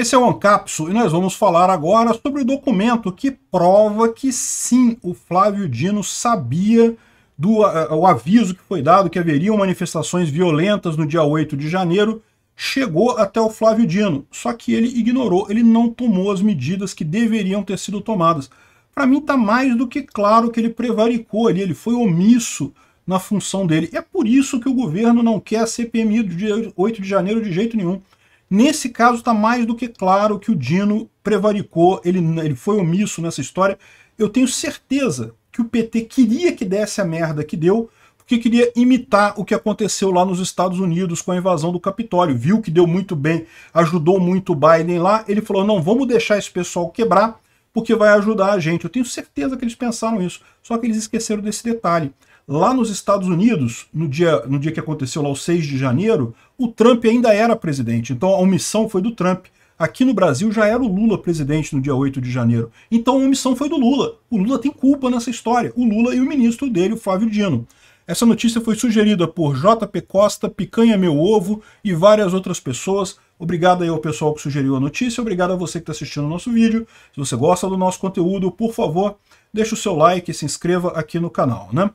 Esse é o Ancapso e nós vamos falar agora sobre o documento que prova que sim, o Flávio Dino sabia do eh, o aviso que foi dado que haveriam manifestações violentas no dia 8 de janeiro, chegou até o Flávio Dino, só que ele ignorou, ele não tomou as medidas que deveriam ter sido tomadas. Para mim está mais do que claro que ele prevaricou ali, ele foi omisso na função dele. É por isso que o governo não quer a CPMI do dia 8 de janeiro de jeito nenhum. Nesse caso, está mais do que claro que o Dino prevaricou, ele, ele foi omisso nessa história. Eu tenho certeza que o PT queria que desse a merda que deu, porque queria imitar o que aconteceu lá nos Estados Unidos com a invasão do Capitólio. Viu que deu muito bem, ajudou muito o Biden lá. Ele falou: não, vamos deixar esse pessoal quebrar, porque vai ajudar a gente. Eu tenho certeza que eles pensaram isso, só que eles esqueceram desse detalhe. Lá nos Estados Unidos, no dia, no dia que aconteceu lá, o 6 de janeiro, o Trump ainda era presidente, então a omissão foi do Trump. Aqui no Brasil já era o Lula presidente no dia 8 de janeiro. Então a omissão foi do Lula. O Lula tem culpa nessa história. O Lula e o ministro dele, o Flávio Dino. Essa notícia foi sugerida por JP Costa, Picanha Meu Ovo e várias outras pessoas. Obrigado aí ao pessoal que sugeriu a notícia, obrigado a você que está assistindo o nosso vídeo. Se você gosta do nosso conteúdo, por favor, deixe o seu like e se inscreva aqui no canal, né?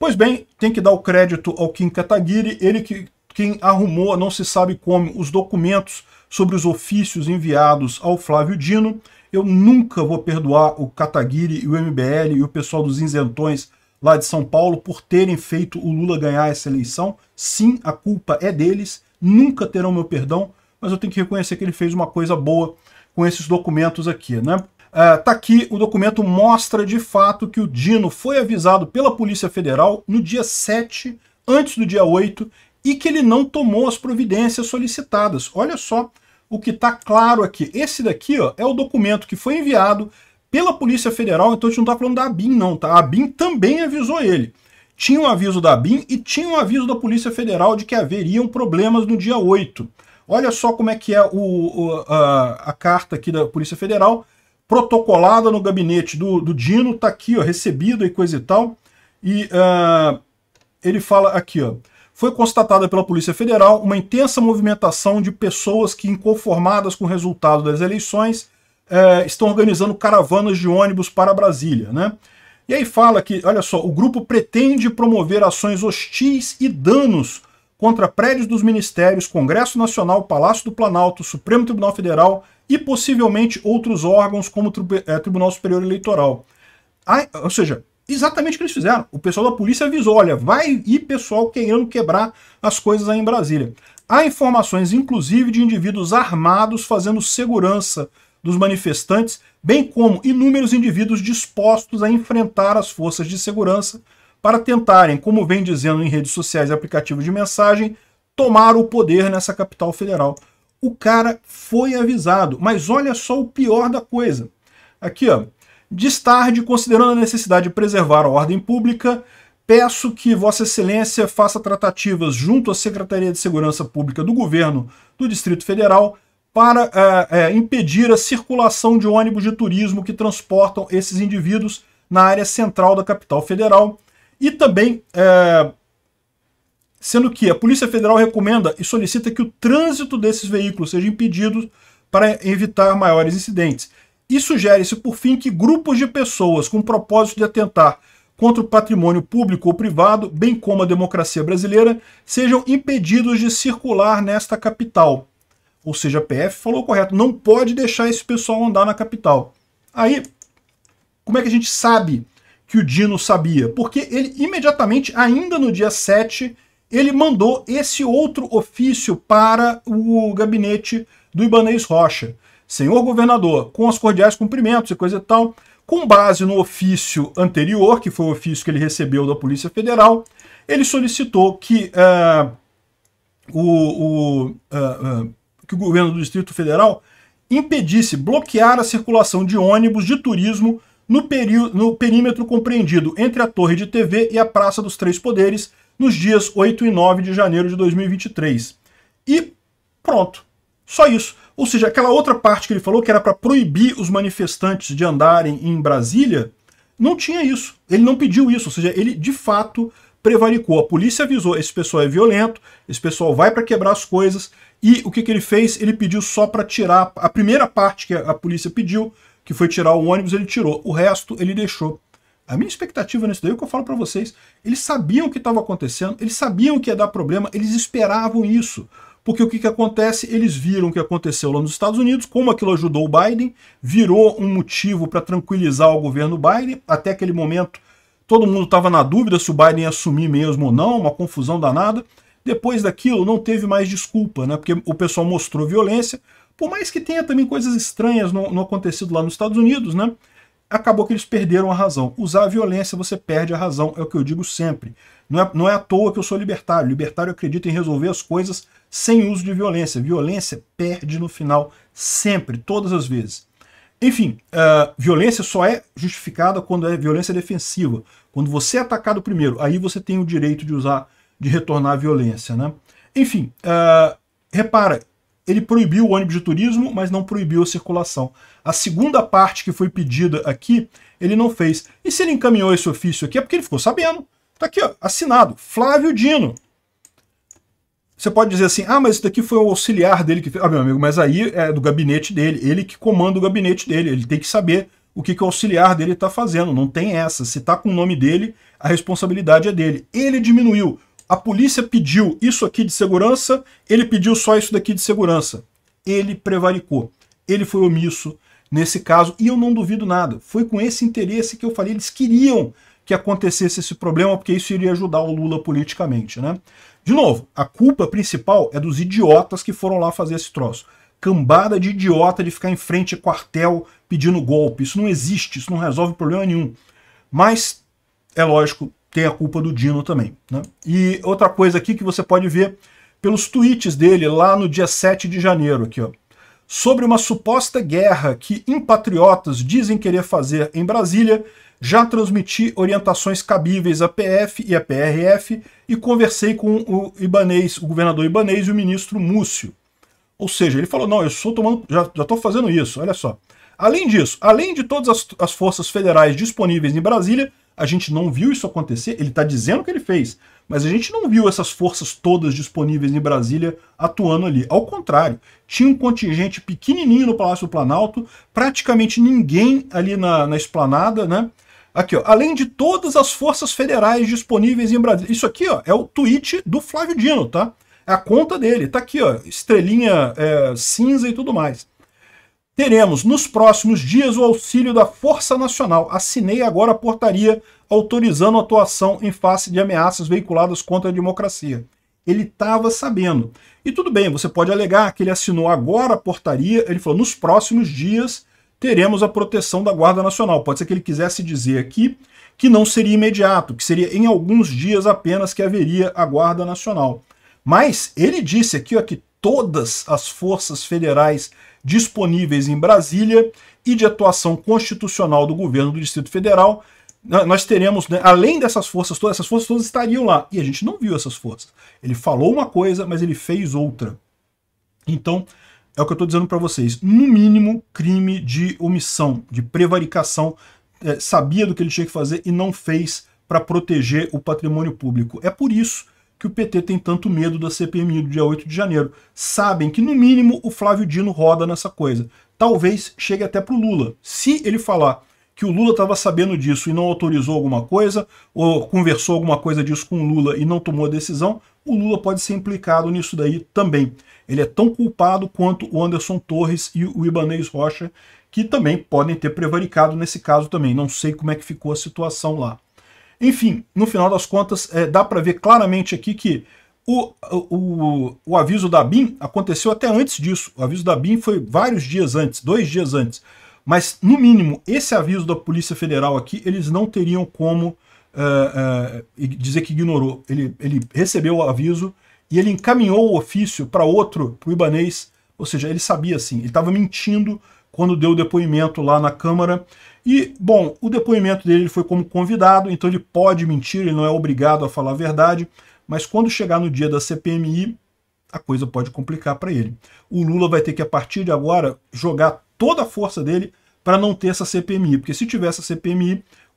Pois bem, tem que dar o crédito ao Kim Kataguiri, ele que quem arrumou, não se sabe como, os documentos sobre os ofícios enviados ao Flávio Dino. Eu nunca vou perdoar o Kataguiri e o MBL e o pessoal dos isentões lá de São Paulo por terem feito o Lula ganhar essa eleição. Sim, a culpa é deles, nunca terão meu perdão, mas eu tenho que reconhecer que ele fez uma coisa boa com esses documentos aqui, né? Uh, tá aqui, o documento mostra de fato que o Dino foi avisado pela Polícia Federal no dia 7, antes do dia 8, e que ele não tomou as providências solicitadas. Olha só o que está claro aqui. Esse daqui ó, é o documento que foi enviado pela Polícia Federal, então a gente não está falando da ABIN não, tá? A ABIN também avisou ele. Tinha um aviso da ABIN e tinha um aviso da Polícia Federal de que haveriam problemas no dia 8. Olha só como é que é o, o, a, a, carta aqui da Polícia Federal, protocolada no gabinete do, do Dino, tá aqui, ó, recebida e coisa e tal. E uh, ele fala aqui, ó, foi constatada pela Polícia Federal uma intensa movimentação de pessoas que, inconformadas com o resultado das eleições, é, estão organizando caravanas de ônibus para Brasília. Né? E aí fala que, olha só, o grupo pretende promover ações hostis e danos contra prédios dos ministérios, Congresso Nacional, Palácio do Planalto, Supremo Tribunal Federal e possivelmente outros órgãos como o Tribunal Superior Eleitoral. Ai, ou seja, exatamente o que eles fizeram. O pessoal da polícia avisou: olha, vai ir pessoal querendo quebrar as coisas aí em Brasília. Há informações, inclusive, de indivíduos armados fazendo segurança dos manifestantes, bem como inúmeros indivíduos dispostos a enfrentar as forças de segurança para tentarem, como vem dizendo em redes sociais e aplicativos de mensagem, tomar o poder nessa capital federal. O cara foi avisado, mas olha só o pior da coisa. Aqui, ó, de tarde, considerando a necessidade de preservar a ordem pública, peço que Vossa Excelência faça tratativas junto à Secretaria de Segurança Pública do Governo do Distrito Federal para é, é, impedir a circulação de ônibus de turismo que transportam esses indivíduos na área central da capital federal. E também, é, sendo que a Polícia Federal recomenda e solicita que o trânsito desses veículos seja impedido para evitar maiores incidentes. E sugere-se, por fim, que grupos de pessoas com propósito de atentar contra o patrimônio público ou privado, bem como a democracia brasileira, sejam impedidos de circular nesta capital. Ou seja, a PF falou correto, não pode deixar esse pessoal andar na capital. Aí, como é que a gente sabe que o Dino sabia? Porque ele imediatamente, ainda no dia 7, ele mandou esse outro ofício para o gabinete do Ibanês Rocha. Senhor governador, com os cordiais cumprimentos e coisa e tal, com base no ofício anterior, que foi o ofício que ele recebeu da Polícia Federal, ele solicitou que, eh, o, o, eh, eh, que o governo do Distrito Federal impedisse bloquear a circulação de ônibus de turismo no, no perímetro compreendido entre a Torre de TV e a Praça dos Três Poderes nos dias 8 e 9 de janeiro de 2023. E pronto, só isso. Ou seja, aquela outra parte que ele falou que era para proibir os manifestantes de andarem em Brasília, não tinha isso. Ele não pediu isso, ou seja, ele de fato prevaricou. A polícia avisou: esse pessoal é violento, esse pessoal vai para quebrar as coisas. E o que, que ele fez? Ele pediu só para tirar a primeira parte que a polícia pediu, que foi tirar o ônibus, ele tirou. O resto ele deixou. A minha expectativa nisso daí é o que eu falo para vocês. Eles sabiam o que estava acontecendo, eles sabiam que ia dar problema, eles esperavam isso porque o que, que acontece? Eles viram o que aconteceu lá nos Estados Unidos, como aquilo ajudou o Biden, virou um motivo para tranquilizar o governo Biden. Até aquele momento, todo mundo estava na dúvida se o Biden ia assumir mesmo ou não, uma confusão danada. Depois daquilo, não teve mais desculpa, né? Porque o pessoal mostrou violência, por mais que tenha também coisas estranhas no, no acontecido lá nos Estados Unidos, né? Acabou que eles perderam a razão. Usar a violência, você perde a razão, é o que eu digo sempre. Não é, não é à toa que eu sou libertário. Libertário acredita em resolver as coisas sem uso de violência. Violência perde no final, sempre, todas as vezes. Enfim, uh, violência só é justificada quando é violência defensiva. Quando você é atacado primeiro, aí você tem o direito de usar, de retornar a violência. Né? Enfim, uh, repara, ele proibiu o ônibus de turismo, mas não proibiu a circulação. A segunda parte que foi pedida aqui, ele não fez. E se ele encaminhou esse ofício aqui, é porque ele ficou sabendo. Tá aqui, ó, assinado, Flávio Dino. Você pode dizer assim, ah, mas isso daqui foi o auxiliar dele que fez. Ah, meu amigo, mas aí é do gabinete dele, ele que comanda o gabinete dele, ele tem que saber o que, que o auxiliar dele está fazendo, não tem essa. Se está com o nome dele, a responsabilidade é dele. Ele diminuiu, a polícia pediu isso aqui de segurança, ele pediu só isso daqui de segurança. Ele prevaricou, ele foi omisso nesse caso, e eu não duvido nada. Foi com esse interesse que eu falei, eles queriam que acontecesse esse problema, porque isso iria ajudar o Lula politicamente, né? De novo, a culpa principal é dos idiotas que foram lá fazer esse troço. Cambada de idiota de ficar em frente a quartel pedindo golpe. Isso não existe, isso não resolve problema nenhum. Mas, é lógico, tem a culpa do Dino também. Né? E outra coisa aqui que você pode ver pelos tweets dele lá no dia 7 de janeiro, aqui, ó. Sobre uma suposta guerra que impatriotas dizem querer fazer em Brasília, já transmiti orientações cabíveis à PF e à PRF e conversei com o Ibanês, o governador Ibanês e o ministro Múcio. Ou seja, ele falou: não, eu sou tomando, já estou fazendo isso, olha só. Além disso, além de todas as, as forças federais disponíveis em Brasília, a gente não viu isso acontecer. Ele está dizendo que ele fez, mas a gente não viu essas forças todas disponíveis em Brasília atuando ali. Ao contrário, tinha um contingente pequenininho no Palácio do Planalto, praticamente ninguém ali na, na esplanada, né? Aqui, ó, além de todas as forças federais disponíveis em Brasília. Isso aqui ó, é o tweet do Flávio Dino, tá? É a conta dele, tá aqui, ó, estrelinha é, cinza e tudo mais. Teremos nos próximos dias o auxílio da Força Nacional. Assinei agora a portaria autorizando a atuação em face de ameaças veiculadas contra a democracia. Ele estava sabendo. E tudo bem, você pode alegar que ele assinou agora a portaria, ele falou nos próximos dias teremos a proteção da Guarda Nacional. Pode ser que ele quisesse dizer aqui que não seria imediato, que seria em alguns dias apenas que haveria a Guarda Nacional. Mas ele disse aqui ó, que todas as forças federais disponíveis em Brasília e de atuação constitucional do governo do Distrito Federal, nós teremos, né, além dessas forças todas, essas forças todas estariam lá. E a gente não viu essas forças. Ele falou uma coisa, mas ele fez outra. Então, é o que eu estou dizendo para vocês. No mínimo, crime de omissão, de prevaricação. É, sabia do que ele tinha que fazer e não fez para proteger o patrimônio público. É por isso que o PT tem tanto medo da CPMI do dia 8 de janeiro. Sabem que, no mínimo, o Flávio Dino roda nessa coisa. Talvez chegue até para o Lula. Se ele falar que o Lula estava sabendo disso e não autorizou alguma coisa, ou conversou alguma coisa disso com o Lula e não tomou a decisão, o Lula pode ser implicado nisso daí também. Ele é tão culpado quanto o Anderson Torres e o Ibanez Rocha, que também podem ter prevaricado nesse caso também. Não sei como é que ficou a situação lá. Enfim, no final das contas, é, dá para ver claramente aqui que o, o, o aviso da BIM aconteceu até antes disso. O aviso da BIM foi vários dias antes, dois dias antes. Mas, no mínimo, esse aviso da Polícia Federal aqui, eles não teriam como uh, dizer que ignorou. Ele, ele recebeu o aviso e ele encaminhou o ofício para outro, para o Ibanês, ou seja, ele sabia assim, ele estava mentindo quando deu o depoimento lá na Câmara. E, bom, o depoimento dele foi como convidado, então ele pode mentir, ele não é obrigado a falar a verdade, mas quando chegar no dia da CPMI, a coisa pode complicar para ele. O Lula vai ter que, a partir de agora, jogar toda a força dele para não ter essa CPMI, porque se tivesse a CPMI,